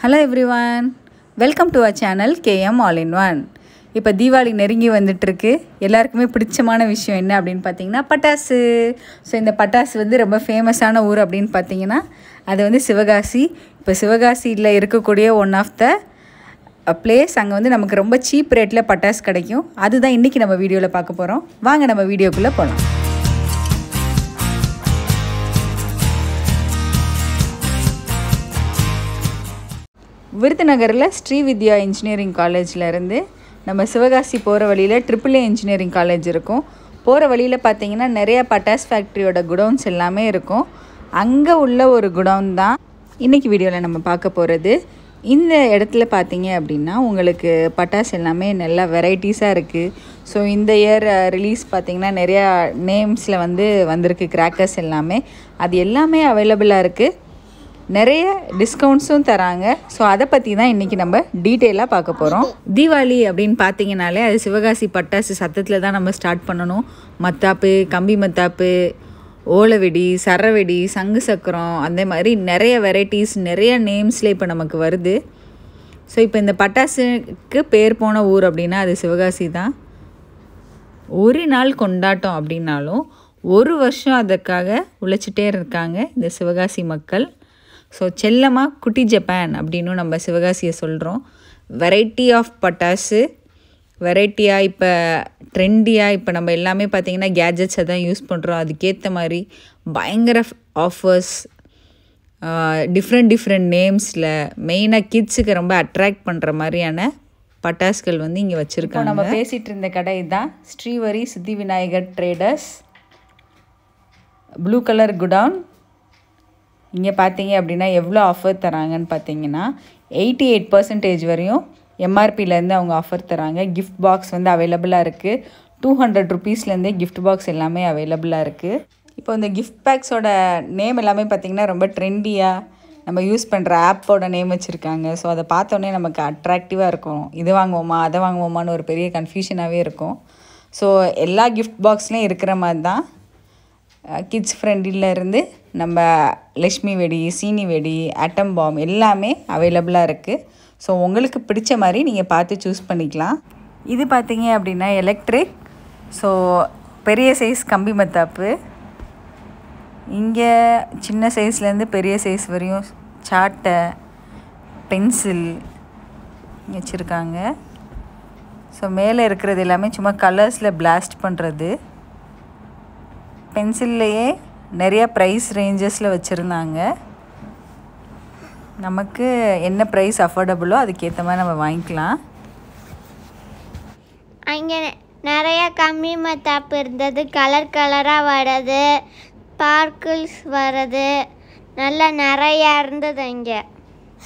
hello every one welcome to a channel KM all in one இப்போ தீபாவளி நெருங்கி வந்துட்டுருக்கு எல்லாருக்குமே பிடிச்சமான விஷயம் என்ன அப்படின்னு பார்த்தீங்கன்னா பட்டாசு ஸோ இந்த பட்டாசு வந்து ரொம்ப ஃபேமஸான ஊர் அப்படின்னு பார்த்தீங்கன்னா அது வந்து சிவகாசி இப்போ சிவகாசியில் இருக்கக்கூடிய ஒன் ஆஃப் த பிளேஸ் அங்கே வந்து நமக்கு ரொம்ப சீப் ரேட்டில் பட்டாசு கிடைக்கும் அதுதான் இன்றைக்கி நம்ம வீடியோவில் பார்க்க போகிறோம் வாங்க நம்ம வீடியோக்குள்ளே போகலாம் விருதுநகரில் ஸ்ரீ வித்யா இன்ஜினியரிங் காலேஜ்லேருந்து நம்ம சிவகாசி போகிற வழியில் ட்ரிபிள் ஏ இன்ஜினியரிங் காலேஜ் இருக்கும் போகிற வழியில் பார்த்தீங்கன்னா நிறையா பட்டாஸ் ஃபேக்ட்ரியோட குடோன்ஸ் எல்லாமே இருக்கும் அங்கே உள்ள ஒரு குடோன் தான் இன்றைக்கி வீடியோவில் நம்ம பார்க்க போகிறது இந்த இடத்துல பார்த்தீங்க அப்படின்னா உங்களுக்கு பட்டாஸ் எல்லாமே நல்லா வெரைட்டிஸாக இருக்குது ஸோ இந்த இயர் ரிலீஸ் பார்த்திங்கன்னா நிறையா நேம்ஸில் வந்து வந்திருக்கு கிராக்கர்ஸ் எல்லாமே அது எல்லாமே அவைலபிளாக இருக்குது நிறைய டிஸ்கவுண்ட்ஸும் தராங்க ஸோ அதை பற்றி தான் இன்றைக்கி நம்ம டீட்டெயிலாக பார்க்க போகிறோம் தீபாவளி அப்படின்னு பார்த்தீங்கனாலே அது சிவகாசி பட்டாசு சத்தத்தில் தான் நம்ம ஸ்டார்ட் பண்ணணும் மத்தாப்பு கம்பி மத்தாப்பு ஓலவெடி சரவெடி சங்கு சக்கரம் அந்த மாதிரி நிறைய வெரைட்டிஸ் நிறைய நேம்ஸில் இப்போ நமக்கு வருது ஸோ இப்போ இந்த பட்டாசுக்கு பேர் போன ஊர் அப்படின்னா அது சிவகாசி தான் ஒரு நாள் கொண்டாட்டம் அப்படின்னாலும் ஒரு வருஷம் அதற்காக உழைச்சிட்டே இருக்காங்க இந்த சிவகாசி மக்கள் ஸோ செல்லமாக குட்டி ஜப்பான் அப்படின்னு நம்ம சிவகாசியை சொல்கிறோம் வெரைட்டி ஆஃப் பட்டாசு வெரைட்டியாக இப்போ ட்ரெண்டியாக இப்போ நம்ம எல்லாமே பார்த்திங்கன்னா கேஜெட்ஸை தான் யூஸ் பண்ணுறோம் அதுக்கேற்ற மாதிரி பயங்கர ஆஃபர்ஸ் டிஃப்ரெண்ட் டிஃப்ரெண்ட் நேம்ஸில் மெயினாக கிட்ஸுக்கு ரொம்ப அட்ராக்ட் பண்ணுற மாதிரியான பட்டாசுகள் வந்து இங்கே வச்சுருக்கோம் நம்ம பேசிகிட்டு இருந்த கடை தான் Srivari Siddhi Vinayagar traders blue colour godown இங்கே பார்த்தீங்க அப்படின்னா எவ்வளோ ஆஃபர் தராங்கன்னு பார்த்தீங்கன்னா எயிட்டி எயிட் பர்சன்டேஜ் வரையும் எம்ஆர்பிலேருந்து அவங்க ஆஃபர் தராங்க கிஃப்ட் பாக்ஸ் வந்து அவைலபிளாக இருக்குது டூ ஹண்ட்ரட் ருபீஸ்லேருந்தே கிஃப்ட் பாக்ஸ் எல்லாமே அவைலபிளாக இருக்குது இப்போ இந்த கிஃப்ட் பேக்ஸோட நேம் எல்லாமே பார்த்திங்கன்னா ரொம்ப ட்ரெண்டியாக நம்ம யூஸ் பண்ணுற ஆப்போட நேம் வச்சுருக்காங்க ஸோ அதை பார்த்தோன்னே நமக்கு அட்ராக்டிவாக இருக்கும் இது வாங்குவோமா அதை வாங்குவோமான்னு ஒரு பெரிய கன்ஃபியூஷனாகவே இருக்கும் ஸோ எல்லா கிஃப்ட் பாக்ஸ்லேயும் இருக்கிற மாதிரி தான் கிட்ஸ் ஃப்ரெண்டிலேருந்து நம்ம லக்ஷ்மி வெடி சீனி வெடி அட்டம் பாம் எல்லாமே அவைலபிளாக இருக்குது ஸோ உங்களுக்கு பிடிச்ச மாதிரி நீங்கள் பார்த்து சூஸ் பண்ணிக்கலாம் இது பார்த்தீங்க அப்படின்னா எலக்ட்ரிக் ஸோ பெரிய சைஸ் கம்பி மத்தாப்பு இங்கே சின்ன சைஸ்லேருந்து பெரிய சைஸ் வரையும் சாட்டை பென்சில் வச்சுருக்காங்க ஸோ மேலே இருக்கிறது எல்லாமே சும்மா கலர்ஸில் பிளாஸ்ட் பண்ணுறது பென்சில்லையே நிறையா ப்ரைஸ் ரேஞ்சஸில் வச்சுருந்தாங்க நமக்கு என்ன ப்ரைஸ் அஃபோர்டபுளோ அதுக்கேற்ற மாதிரி நம்ம வாங்கிக்கலாம் அங்கே நிறையா கம்மி மத்தாப்பு இருந்தது கலர் கலராக வர்றது ஸ்பார்க்கிள்ஸ் வர்றது நல்லா நிறையா இருந்தது அங்கே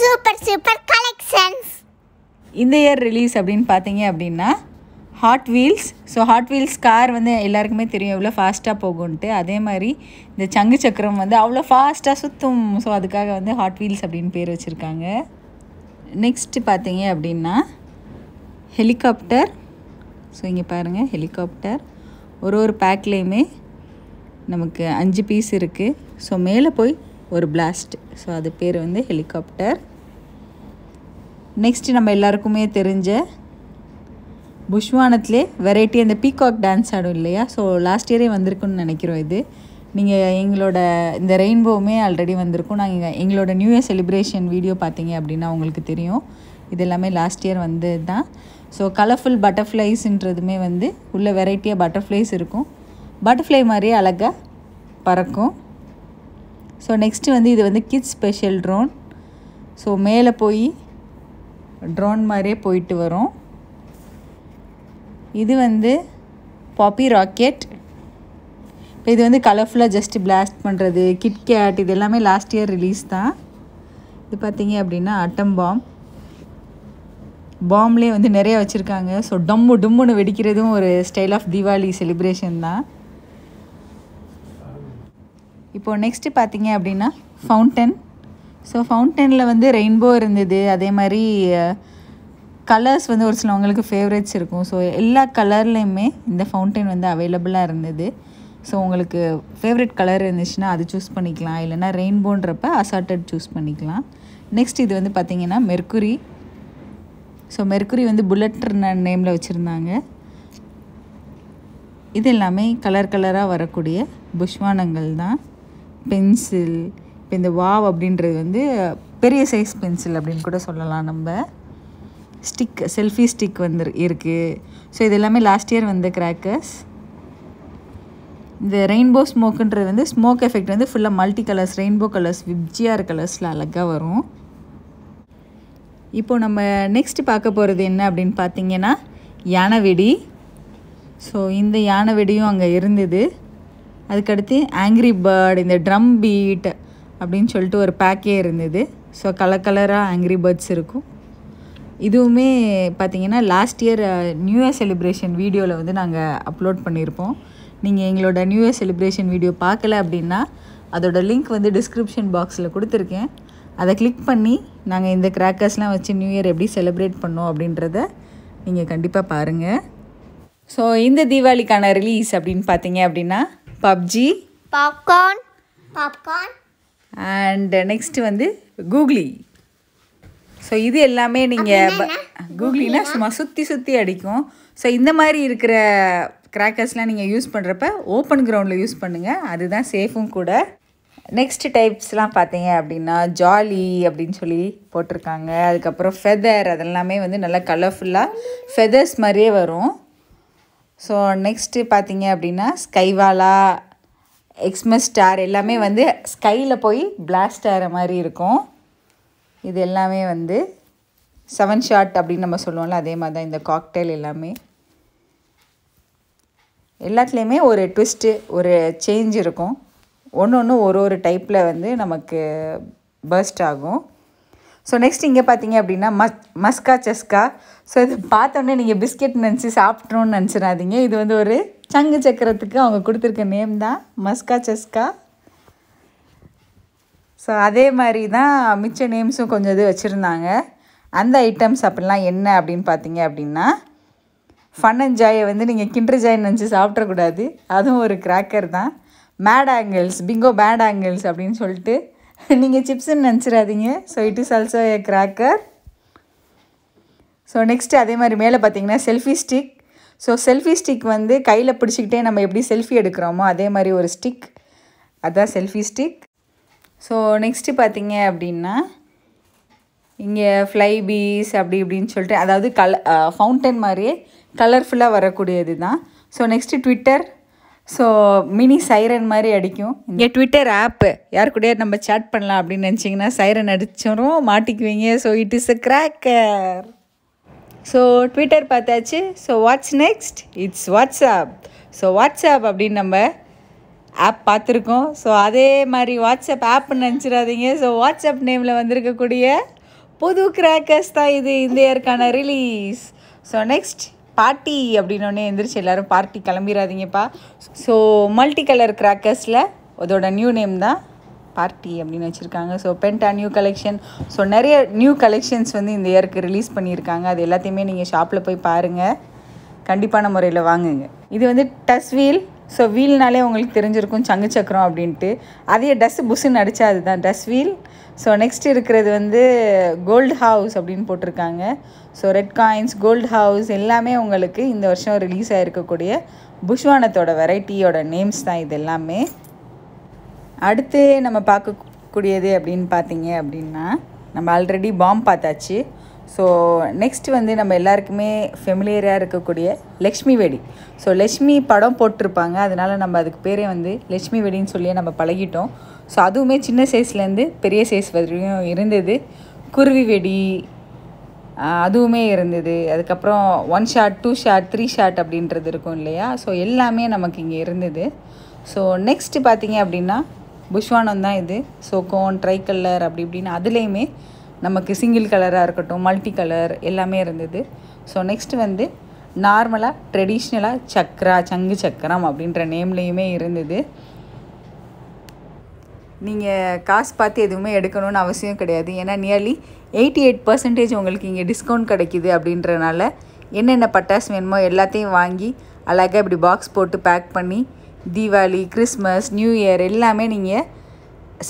சூப்பர் சூப்பர் கலெக்ஷன்ஸ் இந்த இயர் ரிலீஸ் அப்படின்னு பார்த்தீங்க அப்படின்னா Hot Wheels so Hot Wheels car வந்து எல்லாருக்குமே தெரியும் எவ்வளோ ஃபாஸ்ட்டாக போகும்ன்ட்டு அதே மாதிரி இந்த சங்கு சக்கரம் வந்து அவ்வளோ ஃபாஸ்ட்டாக சுற்றும் ஸோ அதுக்காக வந்து ஹாட் வீல்ஸ் அப்படின்னு பேர் வச்சுருக்காங்க நெக்ஸ்ட்டு பார்த்தீங்க அப்படின்னா ஹெலிகாப்டர் ஸோ இங்கே பாருங்கள் ஹெலிகாப்டர் ஒரு ஒரு பேக்லேயுமே நமக்கு அஞ்சு பீஸ் இருக்குது ஸோ மேலே போய் ஒரு பிளாஸ்ட் ஸோ அது பேர் வந்து ஹெலிகாப்டர் நெக்ஸ்ட்டு நம்ம எல்லாருக்குமே தெரிஞ்ச புஷ்வானத்திலே வெரைட்டி அந்த பீகாக் டான்ஸ் ஆடும் இல்லையா ஸோ லாஸ்ட் இயரே வந்திருக்குன்னு நினைக்கிறோம் இது நீங்கள் எங்களோட இந்த ரெயின்போவுமே ஆல்ரெடி வந்திருக்கும் நாங்கள் எங்களோட நியூ இயர் செலிப்ரேஷன் வீடியோ பார்த்தீங்க அப்படின்னா உங்களுக்கு தெரியும் இது எல்லாமே லாஸ்ட் இயர் வந்து தான் ஸோ கலர்ஃபுல் பட்டர்ஃப்ளைஸ்ன்றதுமே வந்து உள்ள வெரைட்டியாக பட்டர்ஃப்ளைஸ் இருக்கும் பட்டர்ஃப்ளை மாதிரியே அழகாக பறக்கும் ஸோ நெக்ஸ்ட்டு வந்து இது வந்து கிட்ஸ் ஸ்பெஷல் ட்ரோன் ஸோ மேலே போய் ட்ரோன் மாதிரியே போயிட்டு வரும் இது வந்து பாப்பி ராக்கெட் இப்போ இது வந்து கலர்ஃபுல்லாக ஜஸ்ட் பிளாஸ்ட் பண்ணுறது கிட்கேட் இது எல்லாமே லாஸ்ட் இயர் ரிலீஸ் தான் இது பார்த்தீங்க அப்படின்னா அட்டம் பாம் பாம்லேயே வந்து நிறையா வச்சுருக்காங்க ஸோ டம்மு டும்முன்னு வெடிக்கிறதும் ஒரு ஸ்டைல் ஆஃப் தீபாவளி செலிப்ரேஷன் தான் இப்போது நெக்ஸ்ட்டு பார்த்தீங்க அப்படின்னா ஃபவுண்டன் ஸோ ஃபவுண்டனில் வந்து ரெயின்போ இருந்தது அதே மாதிரி கலர்ஸ் வந்து ஒரு சிலவங்களுக்கு ஃபேவரட்ஸ் இருக்கும் ஸோ எல்லா கலர்லேயுமே இந்த ஃபவுண்டைன் வந்து அவைலபிளாக இருந்தது ஸோ உங்களுக்கு ஃபேவரட் கலர் இருந்துச்சுன்னா அது சூஸ் பண்ணிக்கலாம் இல்லைனா ரெயின்போன்றப்ப அசார்ட்டட் சூஸ் பண்ணிக்கலாம் நெக்ஸ்ட் இது வந்து பார்த்திங்கன்னா மெர்குரி ஸோ மெர்குரி வந்து புல்லட் நேமில் வச்சுருந்தாங்க இது எல்லாமே கலர் கலராக வரக்கூடிய புஷ்வானங்கள் தான் பென்சில் இப்போ இந்த வாவ் அப்படின்றது வந்து பெரிய சைஸ் பென்சில் அப்படின்னு கூட சொல்லலாம் நம்ம ஸ்டிக் செல்ஃபி ஸ்டிக் வந்து இருக்குது ஸோ இது எல்லாமே லாஸ்ட் இயர் வந்த கிராக்கர்ஸ் இந்த ரெயின்போ ஸ்மோக்குன்றது வந்து ஸ்மோக் எஃபெக்ட் வந்து ஃபுல்லாக multi colours rainbow colours VIBGYOR கலர்ஸில் அழகாக வரும் இப்போது நம்ம நெக்ஸ்ட் பார்க்க போகிறது என்ன அப்படின்னு பார்த்தீங்கன்னா யானை வெடி ஸோ இந்த யானை வெடியும் அங்கே இருந்தது அதுக்கடுத்து ஆங்க்ரி பேர்ட் இந்த ட்ரம் பீட் அப்படின்னு சொல்லிட்டு ஒரு பேக்கே இருந்தது ஸோ கலர் கலராக ஆங்க்ரி பேர்ட்ஸ் இருக்கும் இதுவுமே பார்த்திங்கன்னா last year new year celebration வீடியோவில் வந்து நாங்கள் அப்லோட் பண்ணியிருப்போம் நீங்கள் எங்களோட நியூ இயர் செலிப்ரேஷன் வீடியோ பார்க்கல அப்படின்னா அதோட லிங்க் வந்து டிஸ்கிரிப்ஷன் பாக்ஸில் கொடுத்துருக்கேன் அதை கிளிக் பண்ணி நாங்கள் இந்த கிராக்கர்ஸ்லாம் வச்சு நியூ இயர் எப்படி செலிப்ரேட் பண்ணோம் அப்படின்றத நீங்கள் கண்டிப்பாக பாருங்கள் ஸோ இந்த தீபாவளிக்கான ரிலீஸ் அப்படின்னு பார்த்தீங்க அப்படின்னா PUBG popcorn popcorn and next வந்து கூகுளி ஸோ இது எல்லாமே நீங்கள் கூகுளினா சும்மா சுற்றி சுற்றி அடிக்கும் ஸோ இந்த மாதிரி இருக்கிற கிராக்கர்ஸ்லாம் நீங்கள் யூஸ் பண்ணுறப்ப ஓப்பன் கிரவுண்டில் யூஸ் பண்ணுங்கள் அதுதான் சேஃபும் கூட நெக்ஸ்ட் டைப்ஸ்லாம் பார்த்தீங்க அப்படின்னா ஜாலி அப்படின்னு சொல்லி போட்டிருக்காங்க அதுக்கப்புறம் ஃபெதர் அதெல்லாமே வந்து நல்லா கலர்ஃபுல்லாக ஃபெதர்ஸ் மாதிரியே வரும் ஸோ நெக்ஸ்ட்டு பார்த்தீங்க அப்படின்னா ஸ்கைவாலா எக்ஸ்மஸ் ஸ்டார் எல்லாமே வந்து ஸ்கையில் போய் பிளாஸ்ட் ஆகிற மாதிரி இருக்கும் இது எல்லாமே வந்து செவன் ஷாட் அப்படின்னு நம்ம சொல்லுவோம்ல அதே மாதிரி தான் இந்த காக்டெயில் எல்லாமே எல்லாத்துலேயுமே ஒரு ட்விஸ்ட்டு ஒரு சேஞ்ச் இருக்கும் ஒன்று ஒன்று ஒரு ஒரு டைப்பில் வந்து நமக்கு பர்ஸ்ட் ஆகும் ஸோ நெக்ஸ்ட் இங்கே பார்த்தீங்க அப்படின்னா மஸ் மஸ்கா செஸ்கா ஸோ இது பார்த்தோன்னே நீங்கள் பிஸ்கெட் நினச்சி சாப்பிட்றோன்னு நினச்சிடாதீங்க இது வந்து ஒரு சங்கு சக்கரத்துக்கு அவங்க கொடுத்துருக்க நேம் தான் மஸ்கா செஸ்கா ஸோ அதே மாதிரி தான் மிச்ச நேம்ஸும் கொஞ்சம் இது வச்சுருந்தாங்க அந்த ஐட்டம்ஸ் அப்படிலாம் என்ன அப்படின்னு பார்த்தீங்க அப்படின்னா ஃபன் அண்ட் ஜாயை வந்து நீங்கள் கிண்டர் ஜாய் நினச்சி சாப்பிடக்கூடாது அதுவும் ஒரு கிராக்கர் தான் Mad Angles Bingo Mad Angles அப்படின்னு சொல்லிட்டு நீங்கள் சிப்ஸுன்னு நினச்சிடாதீங்க so it is also a cracker so next அதே மாதிரி மேலே பார்த்தீங்கன்னா selfie stick so selfie stick வந்து கையில் பிடிச்சிக்கிட்டே நம்ம எப்படி செல்ஃபி எடுக்கிறோமோ அதே மாதிரி ஒரு ஸ்டிக் அதுதான் செல்ஃபி ஸ்டிக் ஸோ நெக்ஸ்ட்டு பார்த்தீங்க அப்படின்னா இங்கே ஃப்ளை பீஸ் அப்படி இப்படின்னு சொல்லிட்டு அதாவது கல ஃபவுண்டன் மாதிரியே கலர்ஃபுல்லாக வரக்கூடியது தான் so next Twitter so mini siren மாதிரி அடிக்கும் இங்கே ட்விட்டர் ஆப்பு யார் கூட நம்ம சேட் பண்ணலாம் அப்படின்னு நினச்சிங்கன்னா சைரன் அடிச்சிடும் மாட்டிக்குவீங்க so it is a cracker so Twitter பார்த்தாச்சு so what's next it's WhatsApp so WhatsApp அப்படின்னு நம்ம ஆப் பார்த்துருக்கோம் ஸோ அதே மாதிரி வாட்ஸ்அப் ஆப்னு நினச்சிடாதீங்க ஸோ வாட்ஸ்அப் நேமில் வந்திருக்கக்கூடிய புது கிராக்கர்ஸ் தான் இது இந்த இயருக்கான ரிலீஸ் ஸோ நெக்ஸ்ட் பார்ட்டி அப்படின்னோடனே எந்திரிச்சு எல்லோரும் பார்ட்டி கிளம்பிடாதீங்கப்பா ஸோ மல்டி கலர் கிராக்கர்ஸில் அதோட நியூ நேம் தான் பார்ட்டி அப்படின்னு வச்சுருக்காங்க so penta new collection so நிறைய நியூ கலெக்ஷன்ஸ் வந்து இந்த இயருக்கு ரிலீஸ் பண்ணியிருக்காங்க அது எல்லாத்தையுமே நீங்கள் ஷாப்பில் போய் பாருங்கள் கண்டிப்பான முறையில் வாங்குங்க இது வந்து டஸ்வீல் ஸோ வீல்னாலே உங்களுக்கு தெரிஞ்சிருக்கும் சங்கு சக்கரம் அப்படின்ட்டு அதையே டஸ் புஷ்ஷுன்னு அடித்தா அதுதான் டஸ் வீல் ஸோ நெக்ஸ்ட் இருக்கிறது வந்து கோல்டு ஹவுஸ் அப்படின்னு போட்டிருக்காங்க so red coins gold house எல்லாமே உங்களுக்கு இந்த வருஷம் ரிலீஸ் ஆகிருக்கக்கூடிய புஷ்வானத்தோட வெரைட்டியோட நேம்ஸ் தான் இது எல்லாமே அடுத்து நம்ம பார்க்கக்கூடியது அப்படின்னு பார்த்தீங்க அப்படின்னா நம்ம ஆல்ரெடி பாம் பார்த்தாச்சு ஸோ நெக்ஸ்ட் வந்து நம்ம எல்லாருக்குமே ஃபெமிலியராக இருக்கக்கூடிய லக்ஷ்மி வெடி ஸோ லக்ஷ்மி படம் போட்டிருப்பாங்க அதனால் நம்ம அதுக்கு பேரே வந்து லக்ஷ்மி வெடின்னு சொல்லியே நம்ம பழகிட்டோம் ஸோ அதுவுமே சின்ன சைஸ்லேருந்து பெரிய சைஸ் வரையும் இருந்தது குருவி வெடி அதுவுமே இருந்தது அதுக்கப்புறம் one shot two shot three shot அப்படின்றது இருக்கும் இல்லையா ஸோ எல்லாமே நமக்கு இங்கே இருந்தது ஸோ நெக்ஸ்ட்டு பார்த்தீங்க அப்படின்னா புஷ்வானம் தான் இது ஸோ கோன் கல்லர் அப்படி இப்படின்னு அதுலேயுமே நமக்கு சிங்கிள் கலராக இருக்கட்டும் மல்டி கலர் எல்லாமே இருந்தது ஸோ நெக்ஸ்ட் வந்து நார்மலாக ட்ரெடிஷ்னலாக சக்ரா சங்கு சக்கரம் அப்படின்ற நேம்லேயுமே இருந்தது நீங்கள் காசு பார்த்து எதுவுமே எடுக்கணும்னு அவசியம் கிடையாது ஏன்னா நியர்லி எயிட்டி எயிட் பர்சன்டேஜ் உங்களுக்கு இங்கே டிஸ்கவுண்ட் கிடைக்கிது அப்படின்றனால என்னென்ன பட்டாசு வேணுமோ எல்லாத்தையும் வாங்கி அழகாக இப்படி பாக்ஸ் போட்டு பேக் பண்ணி தீபாவளி கிறிஸ்மஸ் நியூ இயர் எல்லாமே நீங்கள்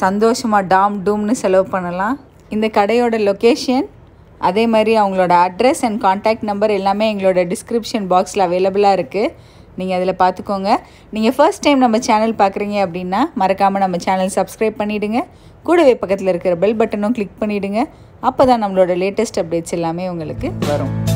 சந்தோஷமாக டாம் டூம்னு செலவு பண்ணலாம் இந்த கடையோட லொக்கேஷன் அதே மாதிரி அவங்களோட அட்ரஸ் அண்ட் காண்டாக்ட் நம்பர் எல்லாமே எங்களோட டிஸ்கிரிப்ஷன் பாக்ஸில் அவைலபிளாக இருக்குது நீங்கள் அதில் பார்த்துக்கோங்க நீங்கள் ஃபர்ஸ்ட் டைம் நம்ம சேனல் பார்க்குறீங்க அப்படின்னா மறக்காமல் நம்ம சேனல் சப்ஸ்கிரைப் பண்ணிவிடுங்க கூடவே பக்கத்தில் இருக்கிற பெல் பட்டனும் கிளிக் பண்ணிவிடுங்க அப்போ தான் நம்மளோட லேட்டஸ்ட் அப்டேட்ஸ் எல்லாமே உங்களுக்கு வரும்